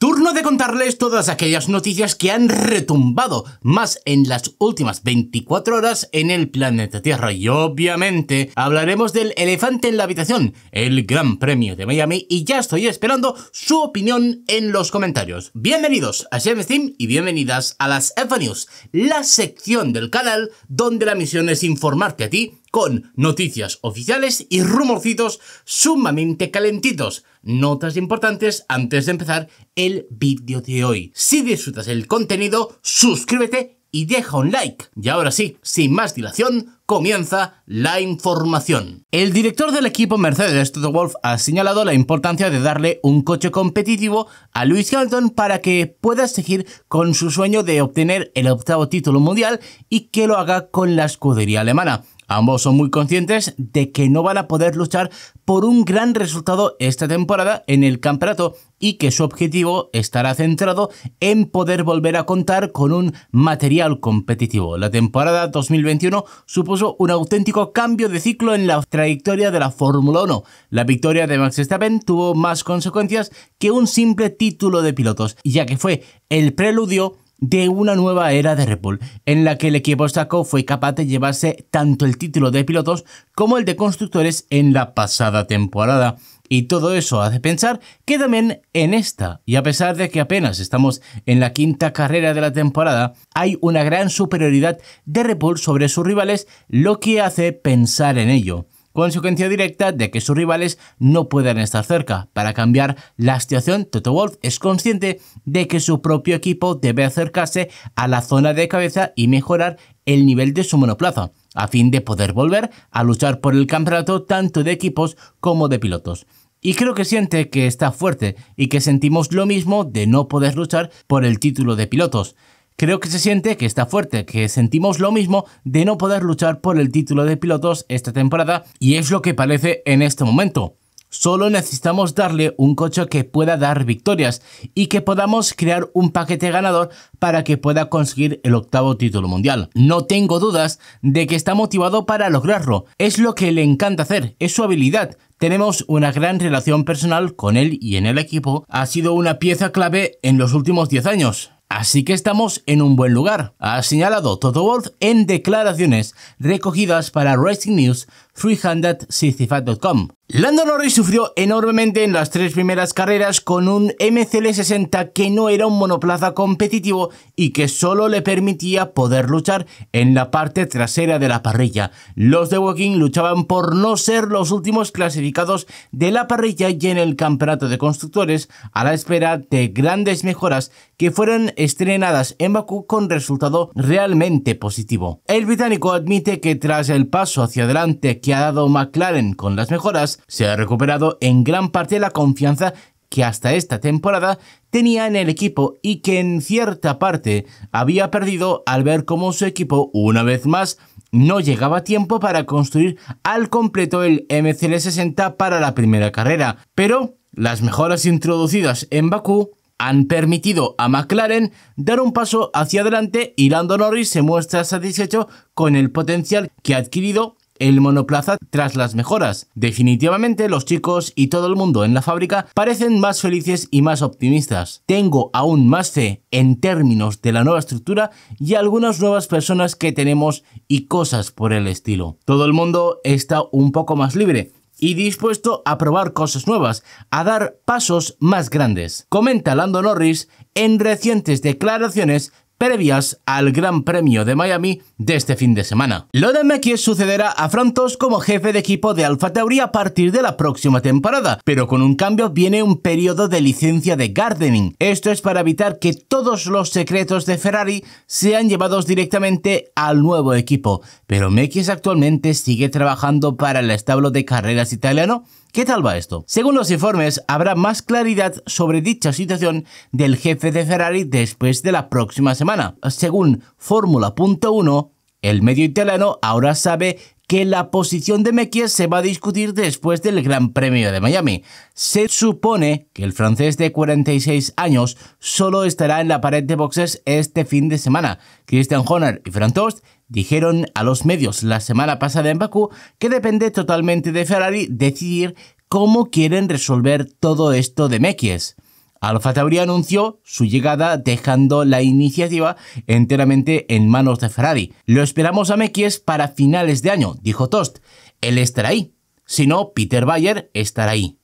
Turno de contarles todas aquellas noticias que han retumbado más en las últimas 24 horas en el planeta Tierra y obviamente hablaremos del elefante en la habitación, el Gran Premio de Miami y ya estoy esperando su opinión en los comentarios. Bienvenidos a James y bienvenidas a las Evanews, la sección del canal donde la misión es informarte a ti con noticias oficiales y rumorcitos sumamente calentitos. Notas importantes antes de empezar el vídeo de hoy. Si disfrutas el contenido, suscríbete y deja un like. Y ahora sí, sin más dilación, comienza la información. El director del equipo Mercedes, Toto Wolf, ha señalado la importancia de darle un coche competitivo a Lewis Hamilton para que pueda seguir con su sueño de obtener el octavo título mundial y que lo haga con la escudería alemana. Ambos son muy conscientes de que no van a poder luchar por un gran resultado esta temporada en el campeonato y que su objetivo estará centrado en poder volver a contar con un material competitivo. La temporada 2021 supuso un auténtico cambio de ciclo en la trayectoria de la Fórmula 1. La victoria de Max Verstappen tuvo más consecuencias que un simple título de pilotos, ya que fue el preludio de una nueva era de Red en la que el equipo austriaco fue capaz de llevarse tanto el título de pilotos como el de constructores en la pasada temporada. Y todo eso hace pensar que también en esta, y a pesar de que apenas estamos en la quinta carrera de la temporada, hay una gran superioridad de Red sobre sus rivales, lo que hace pensar en ello consecuencia directa de que sus rivales no puedan estar cerca. Para cambiar la situación, Toto Wolf es consciente de que su propio equipo debe acercarse a la zona de cabeza y mejorar el nivel de su monoplaza, a fin de poder volver a luchar por el campeonato tanto de equipos como de pilotos. Y creo que siente que está fuerte y que sentimos lo mismo de no poder luchar por el título de pilotos. Creo que se siente que está fuerte, que sentimos lo mismo de no poder luchar por el título de pilotos esta temporada y es lo que parece en este momento. Solo necesitamos darle un coche que pueda dar victorias y que podamos crear un paquete ganador para que pueda conseguir el octavo título mundial. No tengo dudas de que está motivado para lograrlo. Es lo que le encanta hacer, es su habilidad. Tenemos una gran relación personal con él y en el equipo. Ha sido una pieza clave en los últimos 10 años. Así que estamos en un buen lugar, ha señalado Toto Wolf en declaraciones recogidas para Racing News 365.com. Lando Norris sufrió enormemente en las tres primeras carreras con un MCL60 que no era un monoplaza competitivo y que solo le permitía poder luchar en la parte trasera de la parrilla. Los de Woking luchaban por no ser los últimos clasificados de la parrilla y en el campeonato de constructores a la espera de grandes mejoras que fueron estrenadas en Bakú con resultado realmente positivo. El británico admite que tras el paso hacia adelante que ha dado McLaren con las mejoras, se ha recuperado en gran parte la confianza que hasta esta temporada tenía en el equipo y que en cierta parte había perdido al ver cómo su equipo una vez más no llegaba a tiempo para construir al completo el MCL60 para la primera carrera, pero las mejoras introducidas en Bakú han permitido a McLaren dar un paso hacia adelante y Lando Norris se muestra satisfecho con el potencial que ha adquirido el monoplaza tras las mejoras. Definitivamente los chicos y todo el mundo en la fábrica parecen más felices y más optimistas. Tengo aún más fe en términos de la nueva estructura y algunas nuevas personas que tenemos y cosas por el estilo. Todo el mundo está un poco más libre y dispuesto a probar cosas nuevas, a dar pasos más grandes. Comenta Lando Norris en recientes declaraciones previas al Gran Premio de Miami de este fin de semana. Lo de Mekis sucederá a Frantos como jefe de equipo de Alfa Tauri a partir de la próxima temporada, pero con un cambio viene un periodo de licencia de gardening. Esto es para evitar que todos los secretos de Ferrari sean llevados directamente al nuevo equipo, pero Mekis actualmente sigue trabajando para el establo de carreras italiano ¿Qué tal va esto? Según los informes, habrá más claridad sobre dicha situación del jefe de Ferrari después de la próxima semana. Según Fórmula.1, el medio italiano ahora sabe que la posición de Mekies se va a discutir después del Gran Premio de Miami. Se supone que el francés de 46 años solo estará en la pared de boxes este fin de semana. Christian Horner y Fran Tost dijeron a los medios la semana pasada en Bakú que depende totalmente de Ferrari decidir cómo quieren resolver todo esto de Mekies. Alfa Tauri anunció su llegada dejando la iniciativa enteramente en manos de Ferrari. Lo esperamos a Mekies para finales de año, dijo Tost. Él estará ahí. Si no, Peter Bayer estará ahí.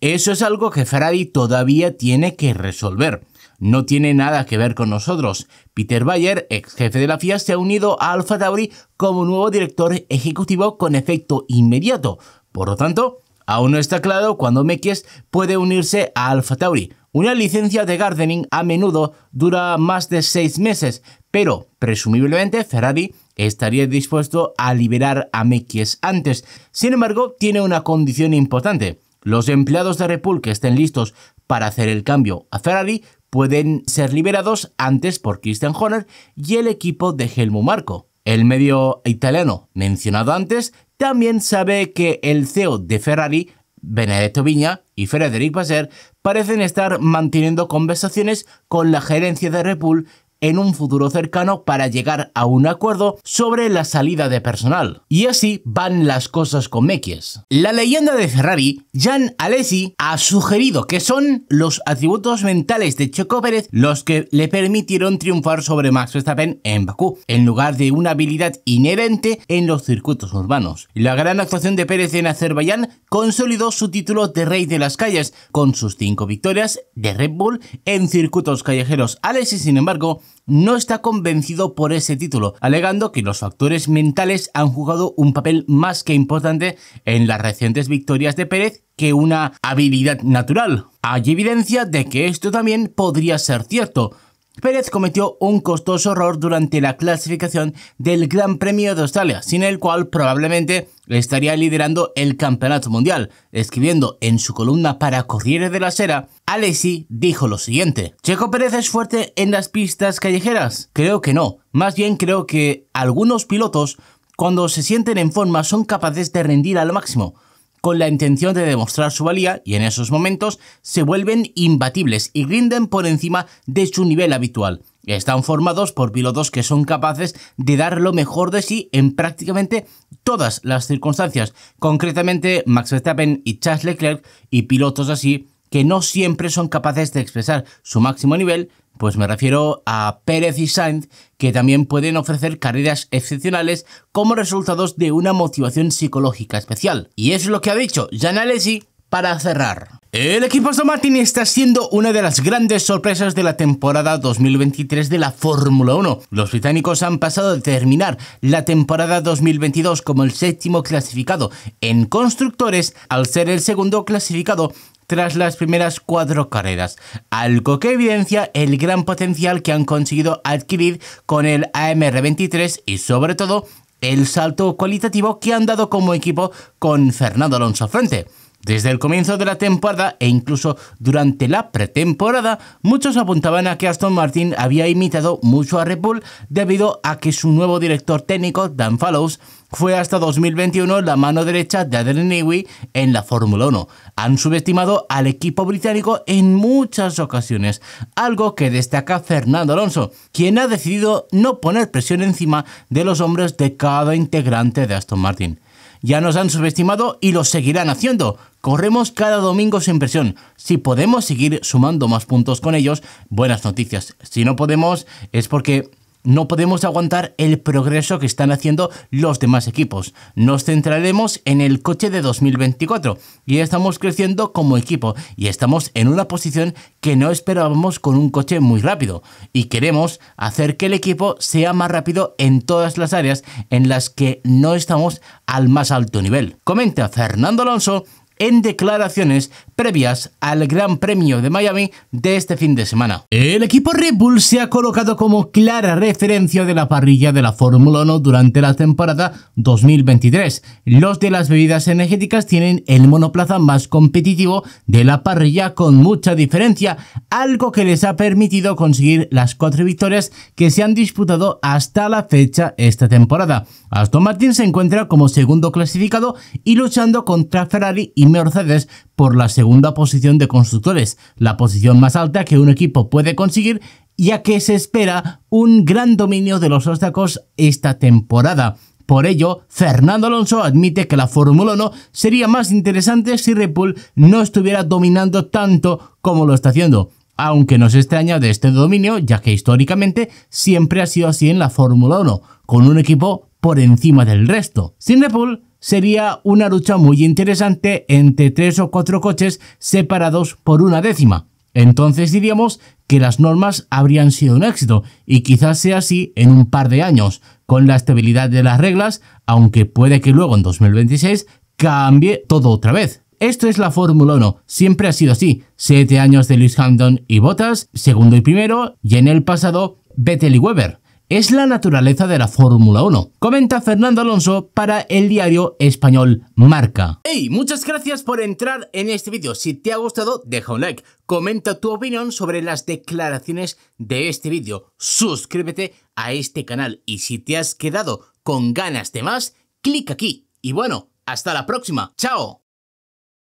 Eso es algo que Ferrari todavía tiene que resolver. No tiene nada que ver con nosotros. Peter Bayer, ex jefe de la FIA, se ha unido a Alfa Tauri como nuevo director ejecutivo con efecto inmediato. Por lo tanto, Aún no está claro cuándo Mekies puede unirse a Alpha Tauri. Una licencia de gardening a menudo dura más de seis meses, pero presumiblemente Ferrari estaría dispuesto a liberar a Mekies antes. Sin embargo, tiene una condición importante. Los empleados de Repul que estén listos para hacer el cambio a Ferrari pueden ser liberados antes por Christian Horner y el equipo de Helmut Marco. El medio italiano mencionado antes también sabe que el CEO de Ferrari, Benedetto Viña y Frederic Basser parecen estar manteniendo conversaciones con la gerencia de Red Bull en un futuro cercano para llegar a un acuerdo sobre la salida de personal. Y así van las cosas con Mekies. La leyenda de Ferrari, Jan Alesi, ha sugerido que son los atributos mentales de Checo Pérez los que le permitieron triunfar sobre Max Verstappen en Bakú, en lugar de una habilidad inherente en los circuitos urbanos. La gran actuación de Pérez en Azerbaiyán consolidó su título de rey de las calles, con sus cinco victorias de Red Bull en circuitos callejeros. Alesi, sin embargo, no está convencido por ese título, alegando que los factores mentales han jugado un papel más que importante en las recientes victorias de Pérez que una habilidad natural. Hay evidencia de que esto también podría ser cierto, Pérez cometió un costoso error durante la clasificación del Gran Premio de Australia, sin el cual probablemente estaría liderando el campeonato mundial. Escribiendo en su columna para Corriere de la Sera, Alessi dijo lo siguiente: ¿Checo Pérez es fuerte en las pistas callejeras? Creo que no. Más bien creo que algunos pilotos, cuando se sienten en forma, son capaces de rendir al máximo con la intención de demostrar su valía y en esos momentos se vuelven imbatibles y grinden por encima de su nivel habitual. Están formados por pilotos que son capaces de dar lo mejor de sí en prácticamente todas las circunstancias, concretamente Max Verstappen y Charles Leclerc y pilotos así que no siempre son capaces de expresar su máximo nivel, pues me refiero a Pérez y Sainz, que también pueden ofrecer carreras excepcionales como resultados de una motivación psicológica especial. Y es lo que ha dicho Gianalesi para cerrar. El equipo de Martin está siendo una de las grandes sorpresas de la temporada 2023 de la Fórmula 1. Los británicos han pasado de terminar la temporada 2022 como el séptimo clasificado en constructores al ser el segundo clasificado tras las primeras cuatro carreras, algo que evidencia el gran potencial que han conseguido adquirir con el AMR23 y sobre todo el salto cualitativo que han dado como equipo con Fernando Alonso frente. Desde el comienzo de la temporada e incluso durante la pretemporada, muchos apuntaban a que Aston Martin había imitado mucho a Red Bull debido a que su nuevo director técnico, Dan Fallows, fue hasta 2021 la mano derecha de Adrian Newey en la Fórmula 1. Han subestimado al equipo británico en muchas ocasiones, algo que destaca Fernando Alonso, quien ha decidido no poner presión encima de los hombres de cada integrante de Aston Martin. Ya nos han subestimado y lo seguirán haciendo. Corremos cada domingo sin presión. Si podemos seguir sumando más puntos con ellos, buenas noticias. Si no podemos, es porque no podemos aguantar el progreso que están haciendo los demás equipos. Nos centraremos en el coche de 2024 y estamos creciendo como equipo y estamos en una posición que no esperábamos con un coche muy rápido y queremos hacer que el equipo sea más rápido en todas las áreas en las que no estamos al más alto nivel. Comenta Fernando Alonso en declaraciones previas al Gran Premio de Miami de este fin de semana. El equipo Red Bull se ha colocado como clara referencia de la parrilla de la Fórmula 1 durante la temporada 2023. Los de las bebidas energéticas tienen el monoplaza más competitivo de la parrilla con mucha diferencia, algo que les ha permitido conseguir las cuatro victorias que se han disputado hasta la fecha esta temporada. Aston Martin se encuentra como segundo clasificado y luchando contra Ferrari y Mercedes por la segunda posición de constructores, la posición más alta que un equipo puede conseguir ya que se espera un gran dominio de los obstáculos esta temporada. Por ello, Fernando Alonso admite que la Fórmula 1 sería más interesante si Red Bull no estuviera dominando tanto como lo está haciendo. Aunque no se extraña de este dominio, ya que históricamente siempre ha sido así en la Fórmula 1, con un equipo por encima del resto. Sinepul sería una lucha muy interesante entre tres o cuatro coches separados por una décima. Entonces diríamos que las normas habrían sido un éxito y quizás sea así en un par de años, con la estabilidad de las reglas, aunque puede que luego en 2026 cambie todo otra vez. Esto es la Fórmula 1, siempre ha sido así, 7 años de Lewis Hamilton y Bottas, segundo y primero, y en el pasado Vettel y Weber es la naturaleza de la Fórmula 1, comenta Fernando Alonso para el diario español Marca. ¡Hey! Muchas gracias por entrar en este vídeo. Si te ha gustado, deja un like, comenta tu opinión sobre las declaraciones de este vídeo, suscríbete a este canal y si te has quedado con ganas de más, clic aquí. Y bueno, hasta la próxima. ¡Chao!